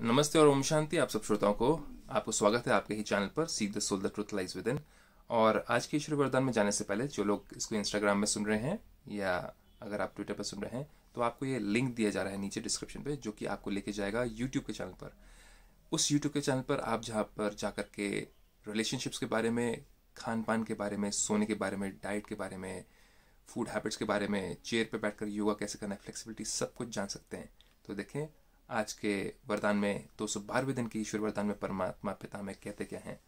नमस्ते और ओम शांति आप सब श्रोताओं को आपको स्वागत है आपके ही चैनल पर सीख the soul the truth lies within और आज के ईश्वर वरदान में जाने से पहले जो लोग इसको इंस्टाग्राम में सुन रहे हैं या अगर आप ट्विटर पर सुन रहे हैं तो आपको ये लिंक दिया जा रहा है नीचे डिस्क्रिप्शन पे जो कि आपको लेके जाएगा यूट्यूब के चैनल पर उस यूट्यूब के चैनल पर आप जहाँ पर जा के रिलेशनशिप्स के बारे में खान पान के बारे में सोने के बारे में डाइट के बारे में फूड हैबिट्स के बारे में चेयर पर बैठकर योगा कैसे करना है फ्लेक्सिबिलिटी सब कुछ जान सकते हैं तो देखें आज के वरदान में दो सौ बारहवें दिन के ईश्वर वरदान में परमात्मा पिता में कहते क्या हैं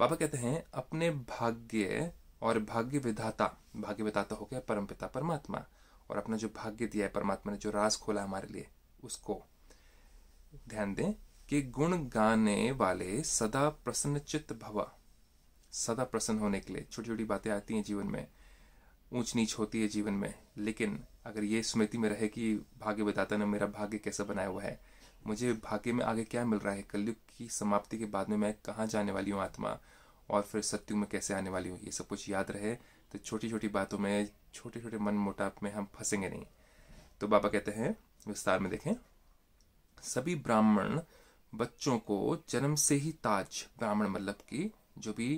बाबा कहते हैं अपने भाग्य और भाग्य विधाता भाग्य विधाता हो गया परम पिता परमात्मा और अपना जो भाग्य दिया है परमात्मा ने जो राज खोला हमारे लिए उसको ध्यान दें कि गुण गाने वाले सदा प्रसन्नचित भवा सदा प्रसन्न होने के लिए छोटी छोटी बातें आती हैं जीवन में ऊंच नीच होती है जीवन में लेकिन अगर ये स्मृति में रहे कि भाग्य विदाता ने मेरा भाग्य कैसा बनाया हुआ है मुझे भाग्य में आगे क्या मिल रहा है कलयुग की समाप्ति के बाद में मैं कहाँ जाने वाली हूँ आत्मा और फिर सत्यु में कैसे आने वाली हूँ ये सब कुछ याद रहे तो छोटी छोटी बातों में छोटे छोटे मन मोटाप में हम फंसेंगे नहीं तो बाबा कहते हैं विस्तार में देखें सभी ब्राह्मण बच्चों को जन्म से ही ताज ब्राह्मण मतलब कि जो भी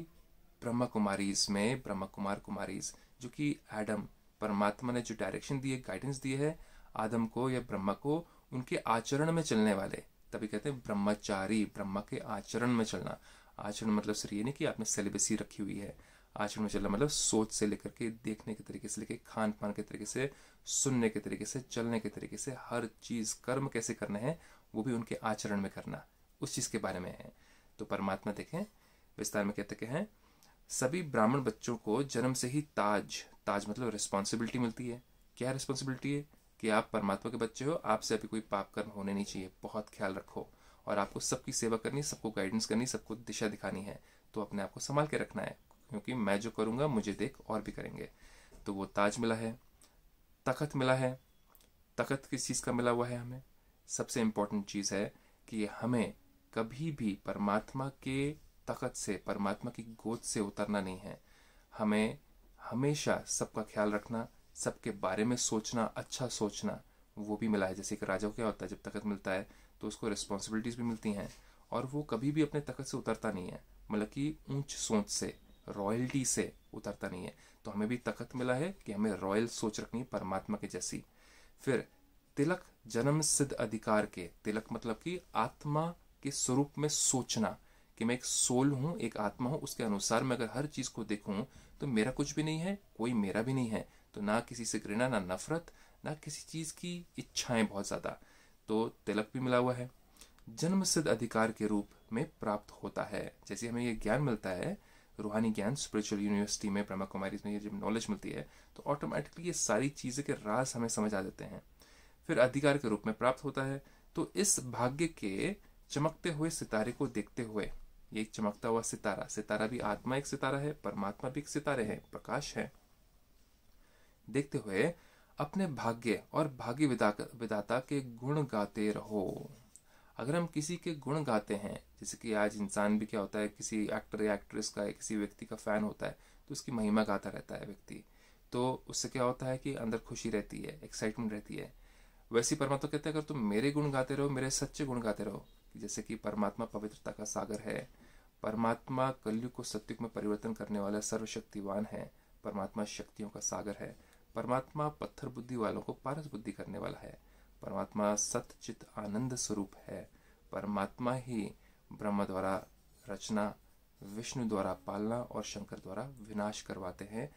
ब्रह्म कुमारीज में ब्रह्म कुमार कुमारीज जो कि एडम परमात्मा ने जो डायरेक्शन दिए गाइडेंस दिए है आदम को या ब्रह्म को उनके आचरण में चलने वाले तभी कहते हैं ब्रह्मचारी ब्रह्म के आचरण में चलना आचरण मतलब सर ये नहीं कि आपने सेलिबेसी रखी हुई है आचरण में चलना मतलब सोच से लेकर के देखने के तरीके से लेकर खान पान के तरीके से सुनने के तरीके से चलने के तरीके से हर चीज़ कर्म कैसे करना है वो भी उनके आचरण में करना उस चीज़ के बारे में है तो परमात्मा देखें विस्तार में कहते हैं सभी ब्राह्मण बच्चों को जन्म से ही ताज ताज मतलब रिस्पॉन्सिबिलिटी मिलती है क्या रिस्पॉन्सिबिलिटी है कि आप परमात्मा के बच्चे हो आपसे अभी कोई पाप कर्म होने नहीं चाहिए बहुत ख्याल रखो और आपको सबकी सेवा करनी सबको गाइडेंस करनी सबको दिशा दिखानी है तो अपने आप को संभाल के रखना है क्योंकि मैं जो करूँगा मुझे देख और भी करेंगे तो वो ताज मिला है तखत मिला है तखत किस चीज़ का मिला हुआ है हमें सबसे इंपॉर्टेंट चीज़ है कि हमें कभी भी परमात्मा के ताकत से परमात्मा की गोद से उतरना नहीं है हमें हमेशा सबका ख्याल रखना सबके बारे में सोचना अच्छा सोचना वो भी मिला है जैसे कि राजा क्या होता है जब तखत मिलता है तो उसको रिस्पॉन्सिबिलिटीज़ भी मिलती हैं और वो कभी भी अपने तखत से उतरता नहीं है मतलब कि ऊंच सोच से रॉयल्टी से उतरता नहीं है तो हमें भी तखत मिला है कि हमें रॉयल सोच रखनी है परमात्मा के जैसी फिर तिलक जन्म सिद्ध अधिकार के तिलक मतलब कि आत्मा के स्वरूप में सोचना कि मैं एक सोल हूँ एक आत्मा हूँ उसके अनुसार मैं अगर हर चीज़ को देखूँ तो मेरा कुछ भी नहीं है कोई मेरा भी नहीं है तो ना किसी से घृणा ना नफरत ना किसी चीज़ की इच्छाएं बहुत ज़्यादा तो तिलक भी मिला हुआ है जन्म सिद्ध अधिकार के रूप में प्राप्त होता है जैसे हमें यह ज्ञान मिलता है रूहानी ज्ञान स्पिरिचुअल यूनिवर्सिटी में ब्रह्मा कुमारी में ये जब नॉलेज मिलती है तो ऑटोमेटिकली ये सारी चीज़ें के राज हमें समझ आ जाते हैं फिर अधिकार के रूप में प्राप्त होता है तो इस भाग्य के चमकते हुए सितारे को देखते हुए ये एक चमकता हुआ सितारा सितारा भी आत्मा एक सितारा है परमात्मा भी एक सितारे है प्रकाश है देखते हुए अपने भाग्य और भाग्य विदाता के गुण गाते रहो अगर हम किसी के गुण गाते हैं जैसे कि आज इंसान भी क्या होता है किसी एक्टर या एक्ट्रेस का या किसी व्यक्ति का फैन होता है तो उसकी महिमा गाता रहता है व्यक्ति तो उससे क्या होता है कि अंदर खुशी रहती है एक्साइटमेंट रहती है वैसे परमात्मा कहते हैं अगर तुम मेरे गुण गाते रहो मेरे सच्चे गुण गाते रहो जैसे कि परमात्मा पवित्रता का सागर है परमात्मा कलयुग को सत्युग में परिवर्तन करने वाला सर्वशक्तिवान है परमात्मा शक्तियों का सागर है परमात्मा पत्थर बुद्धि वालों को पारस बुद्धि करने वाला है परमात्मा सतचित आनंद स्वरूप है परमात्मा ही ब्रह्म द्वारा रचना विष्णु द्वारा पालना और शंकर द्वारा विनाश करवाते हैं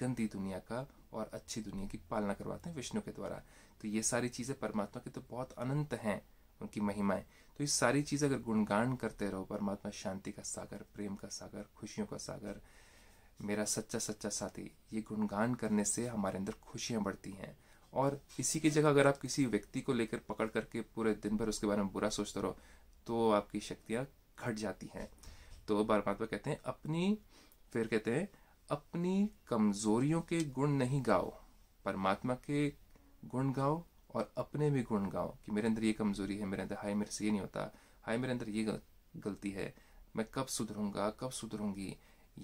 गंदी दुनिया का और अच्छी दुनिया की पालना करवाते हैं विष्णु के द्वारा तो ये सारी चीज़ें परमात्मा की तो बहुत अनंत हैं उनकी महिमाएं तो ये सारी चीज़ अगर गुणगान करते रहो परमात्मा शांति का सागर प्रेम का सागर खुशियों का सागर मेरा सच्चा सच्चा साथी ये गुणगान करने से हमारे अंदर खुशियाँ बढ़ती हैं और इसी की जगह अगर आप किसी व्यक्ति को लेकर पकड़ करके पूरे दिन भर उसके बारे में बुरा सोचते रहो तो आपकी शक्तियाँ घट जाती हैं तो परमात्मा कहते हैं अपनी फिर कहते हैं अपनी कमजोरियों के गुण नहीं गाओ परमात्मा के गुण गाओ और अपने भी गुण गाओ कि मेरे अंदर ये कमज़ोरी है मेरे अंदर हाय मेरे से ये नहीं होता हाय मेरे अंदर ये गल, गलती है मैं कब सुधरूंगा कब सुधरूंगी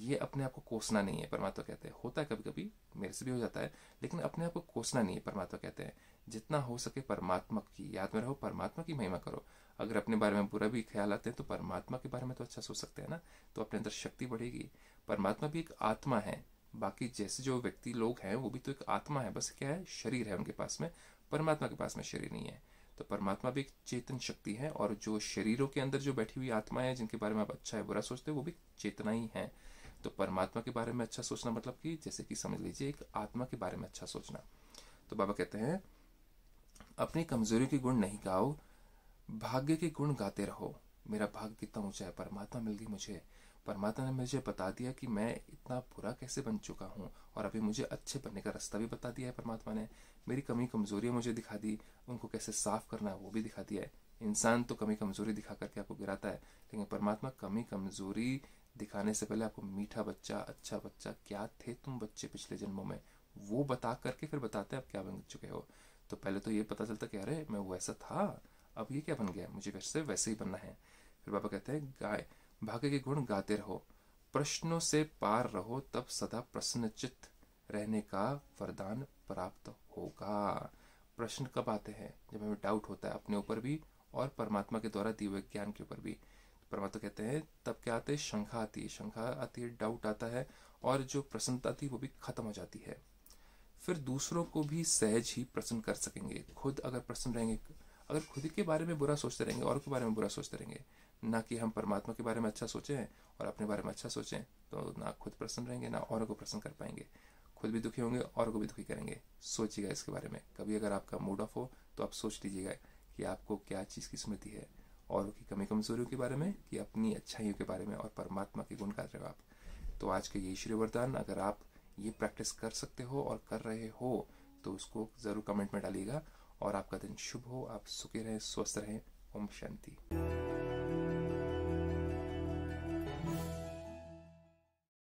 ये अपने आप को कोसना नहीं है परमात्मा कहते हैं होता है कभी कभी मेरे से भी हो जाता है लेकिन अपने आप को कोसना नहीं है परमात्मा कहते हैं जितना हो सके परमात्मा की याद में रहो परमात्मा की महिमा करो अगर अपने बारे में बुरा भी ख्याल आते हैं तो परमात्मा के बारे में तो अच्छा सोच सकते हैं ना तो अपने अंदर शक्ति बढ़ेगी परमात्मा भी एक आत्मा है बाकी जैसे जो व्यक्ति लोग हैं वो भी तो एक आत्मा है बस क्या है शरीर है उनके पास में परमात्मा के पास में शरीर नहीं है तो परमात्मा भी एक चेतन शक्ति है और जो शरीरों के अंदर जो बैठी हुई आत्माएं है जिनके बारे में आप अच्छा है बुरा सोचते हैं वो भी चेतना ही है तो परमात्मा के बारे में अच्छा सोचना मतलब कि जैसे कि समझ लीजिए एक आत्मा के बारे में अच्छा सोचना तो बाबा कहते हैं अपनी कमजोरी के गुण नहीं गाओ भाग्य के गुण गाते रहो मेरा भाग्य कितना ऊंचा है परमात्मा मिल गई मुझे परमात्मा ने मुझे बता दिया कि मैं इतना बुरा कैसे बन चुका हूँ और अभी मुझे अच्छे बनने का रास्ता भी बता दिया है परमात्मा ने मेरी कमी कमजोरियाँ मुझे दिखा दी उनको कैसे साफ करना है वो भी दिखा दिया है इंसान तो कमी कमजोरी दिखा करके आपको गिराता है लेकिन परमात्मा कमी कमजोरी दिखाने से पहले आपको मीठा बच्चा अच्छा बच्चा क्या थे तुम बच्चे पिछले जन्मों में वो बता करके फिर बताते हैं आप क्या बन चुके हो तो पहले तो ये पता चलता कि अरे मैं वैसा था अब ये क्या बन गया मुझे वैसे वैसे ही बनना है फिर बाबा कहते हैं गाय भाग्य के गुण गाते रहो प्रश्नों से पार रहो तब सदा प्रसन्नचित रहने का वरदान प्राप्त होगा प्रश्न कब आते हैं जब हमें डाउट होता है अपने ऊपर भी और परमात्मा के द्वारा दिए हुए ज्ञान के ऊपर भी परमात्मा तो कहते हैं तब क्या आते हैं शंखा आती है शंखा आती है डाउट आता है और जो प्रसन्नता थी वो भी खत्म हो जाती है फिर दूसरों को भी सहज ही प्रसन्न कर सकेंगे खुद अगर प्रसन्न रहेंगे अगर खुद के बारे में बुरा सोचते रहेंगे और के बारे में बुरा सोचते रहेंगे ना कि हम परमात्मा के बारे में अच्छा सोचें और अपने बारे में अच्छा सोचें तो ना खुद प्रसन्न रहेंगे ना औरों को प्रसन्न कर पाएंगे खुद भी दुखी होंगे और को भी दुखी करेंगे सोचिएगा इसके बारे में कभी अगर आपका मूड ऑफ हो तो आप सोच लीजिएगा कि आपको क्या चीज़ की स्मृति है और की कमी कमजोरियों के बारे में कि अपनी अच्छाइयों के बारे में और परमात्मा के गुण का आप तो आज के ये श्री वरदान अगर आप ये प्रैक्टिस कर सकते हो और कर रहे हो तो उसको ज़रूर कमेंट में डालिएगा और आपका दिन शुभ हो आप सुखी रहें स्वस्थ रहें ओम शांति